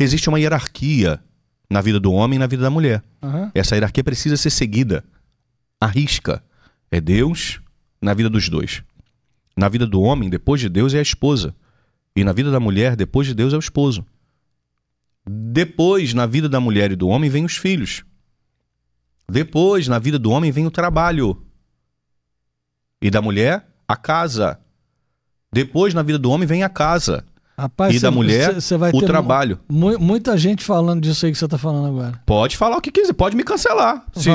Existe uma hierarquia na vida do homem e na vida da mulher. Uhum. Essa hierarquia precisa ser seguida. risca É Deus na vida dos dois. Na vida do homem, depois de Deus, é a esposa. E na vida da mulher, depois de Deus, é o esposo. Depois, na vida da mulher e do homem, vem os filhos. Depois, na vida do homem, vem o trabalho. E da mulher, a casa. Depois, na vida do homem, vem a casa. Rapaz, e da mulher cê, vai o trabalho. Mu muita gente falando disso aí que você está falando agora. Pode falar o que quiser, pode me cancelar. Se,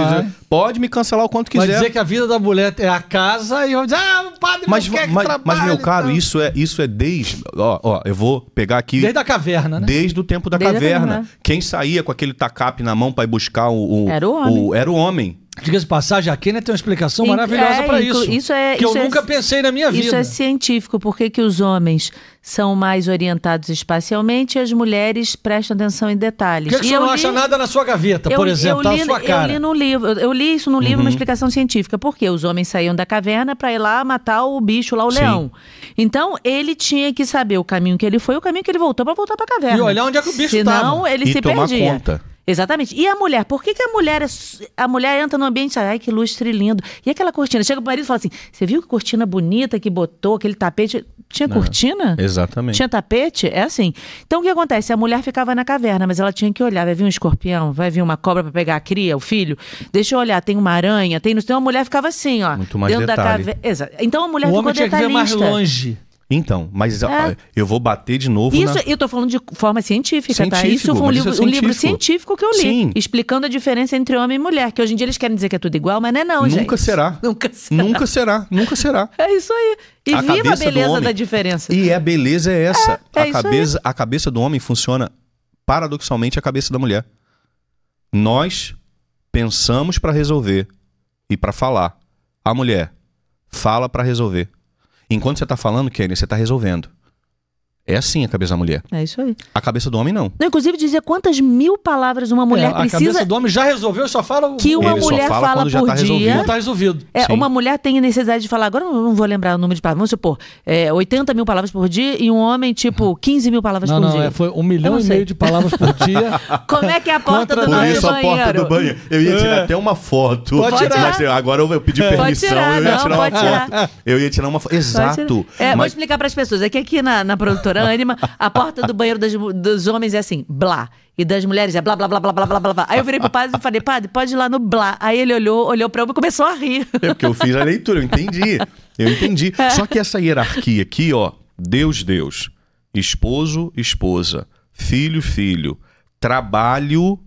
pode me cancelar o quanto quiser. Vai dizer que a vida da mulher é a casa e vão dizer, ah, o padre mas, não quer mas, que trabalhe. Mas, meu caro, então. isso, é, isso é desde... Ó, ó, eu vou pegar aqui... Desde a caverna, né? Desde o tempo da, caverna. caverna. Quem saía com aquele tacape na mão para ir buscar o, o... Era o homem. O, era o homem. Diga-se passagem, a Kenia tem uma explicação maravilhosa é, para isso. Isso é que isso eu é, nunca pensei na minha isso é vida. Isso é científico. Por que, os homens são mais orientados espacialmente e as mulheres prestam atenção em detalhes? Por que, que você não li, acha nada na sua gaveta, eu, por exemplo, tá na sua cara? Eu li, no livro, eu li isso no livro, uhum. uma explicação científica. Porque os homens saíam da caverna para ir lá matar o bicho lá, o Sim. leão. Então ele tinha que saber o caminho que ele foi, o caminho que ele voltou para voltar para a caverna. E olhar onde é que o bicho estava. Senão tava. ele e se tomar perdia. Conta. Exatamente. E a mulher? Por que, que a mulher é, a mulher entra no ambiente, ai que lustre lindo. E aquela cortina? Chega o marido e fala assim: "Você viu que cortina bonita que botou, aquele tapete? Tinha Não, é. cortina?" exatamente. Tinha tapete? É assim. Então o que acontece? A mulher ficava na caverna, mas ela tinha que olhar, vai vir um escorpião, vai vir uma cobra para pegar a cria, o filho. Deixa eu olhar, tem uma aranha, tem, então a mulher ficava assim, ó, Muito mais dentro detalhe. da caverna. Então a mulher o ficou homem tinha que ver mais longe. Então, mas é. eu vou bater de novo. Isso, na... eu estou falando de forma científica, tá? científico, tá? Isso foi um livro, é científico. um livro científico que eu li, Sim. explicando a diferença entre homem e mulher, que hoje em dia eles querem dizer que é tudo igual, mas não é não, Nunca gente. Será. Nunca será. Nunca será, nunca será. É isso aí. E a viva a beleza da diferença. E a beleza é essa. É, é a, cabeça, a cabeça do homem funciona paradoxalmente a cabeça da mulher. Nós pensamos para resolver e para falar. A mulher fala para resolver. Enquanto você está falando, Kenny, você está resolvendo. É assim a cabeça da mulher. É isso aí. A cabeça do homem, não. não inclusive, dizer quantas mil palavras uma mulher é, precisa. A cabeça do homem já resolveu, só fala. Que uma Ele mulher fala, fala por já tá dia. Resolvido. tá resolvido. É, Sim. uma mulher tem necessidade de falar. Agora eu não vou lembrar o número de palavras. Vamos supor, é, 80 mil palavras por dia e um homem, tipo, 15 uhum. mil palavras não, por não, dia. É, foi um milhão e meio de palavras por dia. Como é que é a porta do nosso isso, banheiro? a porta do banheiro. Eu ia tirar é. até uma foto. Pode tirar. Assim, agora eu pedi permissão, tirar, eu ia tirar não, uma foto. Tirar. Eu ia tirar uma foto. Exato. É, vou explicar para as pessoas. É que aqui na produtora a porta do banheiro das, dos homens é assim, blá. E das mulheres é blá, blá, blá, blá, blá, blá, blá. Aí eu virei pro padre e falei, padre, pode ir lá no blá. Aí ele olhou, olhou pra eu e começou a rir. É porque eu fiz a leitura, eu entendi. Eu entendi. É. Só que essa hierarquia aqui, ó, Deus, Deus, esposo, esposa, filho, filho, trabalho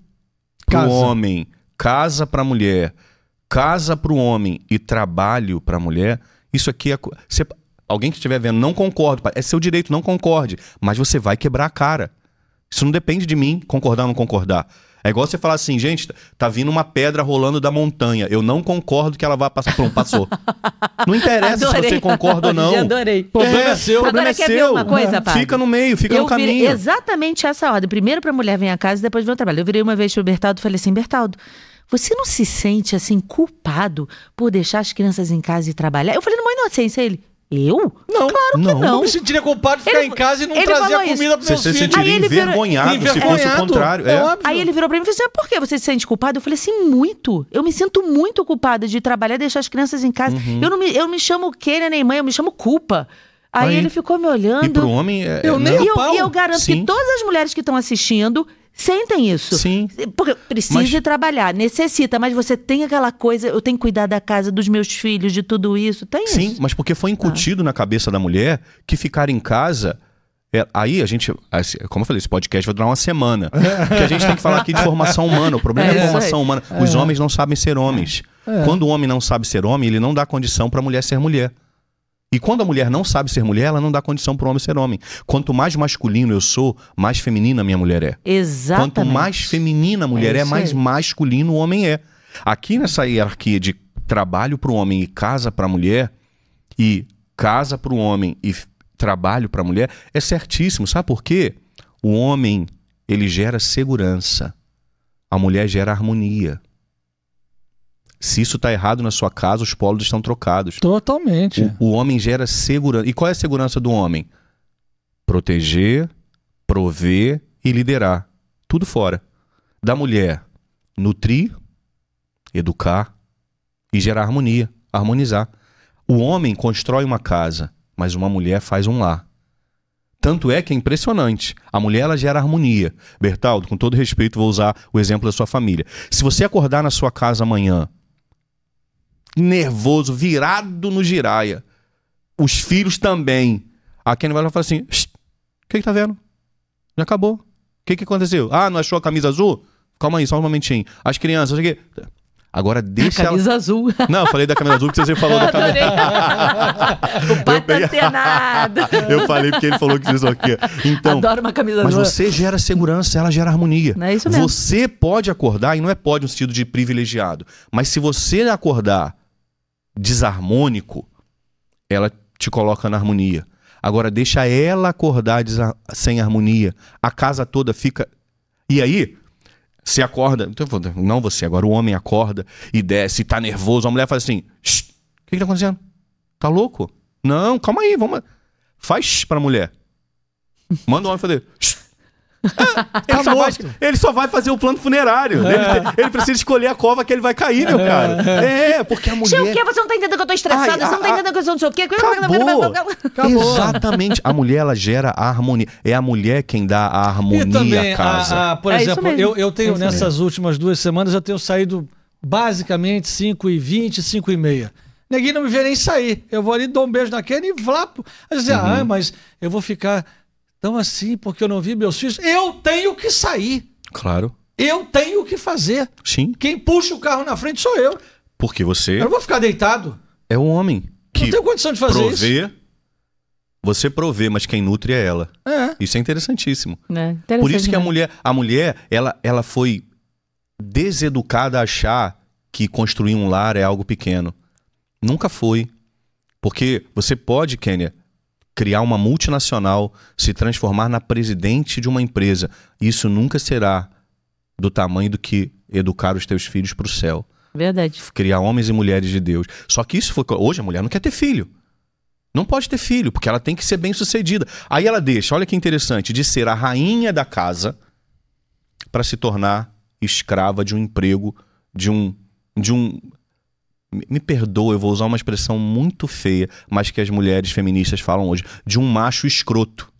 pro casa. homem, casa pra mulher, casa pro homem e trabalho pra mulher, isso aqui é alguém que estiver vendo não concorde, é seu direito, não concorde, mas você vai quebrar a cara. Isso não depende de mim concordar ou não concordar. É igual você falar assim, gente, tá, tá vindo uma pedra rolando da montanha. Eu não concordo que ela vá passar. Pronto, passou. Não interessa adorei. se você concorda ou não. Eu adorei. O problema é, é seu. Agora problema é quer seu. ver uma coisa, Fica no meio, fica eu no caminho. exatamente essa ordem. Primeiro pra mulher vir a casa e depois vir ao trabalho. Eu virei uma vez pro Bertaldo e falei assim, Bertaldo, você não se sente assim culpado por deixar as crianças em casa e trabalhar? Eu falei é inocência, ele, eu? Não. Claro que não. não. Eu me sentiria culpado de ficar ele, em casa e não trazer a comida para meus filhos. Você se sentiria envergonhado, virou... se fosse o contrário. É, é. Óbvio. Aí ele virou para mim e falou assim, ah, por que você se sente culpado? Eu falei assim, muito. Eu me sinto muito culpada de trabalhar e deixar as crianças em casa. Uhum. Eu, não me, eu me chamo Keira nem mãe, eu me chamo culpa. Aí, Aí, ele ficou me olhando. E pro homem é, eu é nem e eu, e eu garanto Sim. que todas as mulheres que estão assistindo sentem isso. Sim. Porque precisa mas... trabalhar, necessita, mas você tem aquela coisa, eu tenho que cuidar da casa, dos meus filhos, de tudo isso. Tem Sim, isso. Sim, mas porque foi ah. incutido ah. na cabeça da mulher que ficar em casa. É, aí a gente, assim, como eu falei, esse podcast vai durar uma semana. que a gente tem que falar aqui de formação humana. O problema é, é a formação é. humana. Os homens não sabem ser homens. É. Quando o homem não sabe ser homem, ele não dá condição para a mulher ser mulher. E quando a mulher não sabe ser mulher, ela não dá condição para o homem ser homem. Quanto mais masculino eu sou, mais feminina a minha mulher é. Exatamente. Quanto mais feminina a mulher é, é mais aí. masculino o homem é. Aqui nessa hierarquia de trabalho para o homem e casa para a mulher, e casa para o homem e trabalho para a mulher, é certíssimo. Sabe por quê? O homem, ele gera segurança. A mulher gera harmonia. Se isso está errado na sua casa, os polos estão trocados. Totalmente. O, o homem gera segurança. E qual é a segurança do homem? Proteger, prover e liderar. Tudo fora. Da mulher, nutrir, educar e gerar harmonia, harmonizar. O homem constrói uma casa, mas uma mulher faz um lar. Tanto é que é impressionante. A mulher ela gera harmonia. Bertaldo, com todo respeito, vou usar o exemplo da sua família. Se você acordar na sua casa amanhã nervoso, virado no giraia. Os filhos também. A Kenny vai falar assim: o que, que tá vendo? Já acabou. O que, que aconteceu? Ah, não achou a camisa azul? Calma aí, só um momentinho. As crianças, que Agora deixa a camisa ela... azul. Não, eu falei da camisa azul porque você falou eu da camisa. o pai eu tá eu falei porque ele falou que isso aqui. Então, Adoro uma camisa mas azul. Mas você gera segurança, ela gera harmonia. Não é isso mesmo. Você pode acordar e não é pode no sentido de privilegiado, mas se você acordar desarmônico, ela te coloca na harmonia. Agora deixa ela acordar sem harmonia. A casa toda fica. E aí, você acorda. Então não você, agora o homem acorda e desce, e tá nervoso. A mulher faz assim: o que, que tá acontecendo? Tá louco? Não, calma aí, vamos. Faz para a mulher. Manda o homem fazer. Shh. É, ele, tá só vai, ele, só vai, fazer o plano funerário. É. Ele, ele, precisa escolher a cova que ele vai cair, meu é, cara. É. é, porque a mulher. Sei o quê? Você não tá entendendo que eu tô estressada, Ai, você não tá entendendo que eu não sei o quê. Acabou. Acabou. Exatamente. A mulher, ela gera a harmonia. É a mulher quem dá a harmonia à casa. A, a, por é exemplo, eu, eu tenho é nessas mesmo. últimas duas semanas, eu tenho saído basicamente 5 e 20 5 e meia. Ninguém não me vê nem sair. Eu vou ali, dou um beijo naquele e vlapo. Aí você, uhum. ah, mas eu vou ficar então, assim, porque eu não vi meus filhos, eu tenho que sair. Claro. Eu tenho que fazer. Sim. Quem puxa o carro na frente sou eu. Porque você. Eu não vou ficar deitado. É um homem. Que não tenho condição de fazer provê, isso. Você provê, mas quem nutre é ela. É. Isso é interessantíssimo. É, interessante Por isso que a né? mulher, a mulher, ela, ela foi deseducada a achar que construir um lar é algo pequeno. Nunca foi. Porque você pode, Kênia, criar uma multinacional, se transformar na presidente de uma empresa. Isso nunca será do tamanho do que educar os teus filhos para o céu. Verdade. Criar homens e mulheres de Deus. Só que isso foi. Hoje a mulher não quer ter filho. Não pode ter filho, porque ela tem que ser bem sucedida. Aí ela deixa, olha que interessante, de ser a rainha da casa para se tornar escrava de um emprego, de um, de um, me perdoa, eu vou usar uma expressão muito feia, mas que as mulheres feministas falam hoje, de um macho escroto.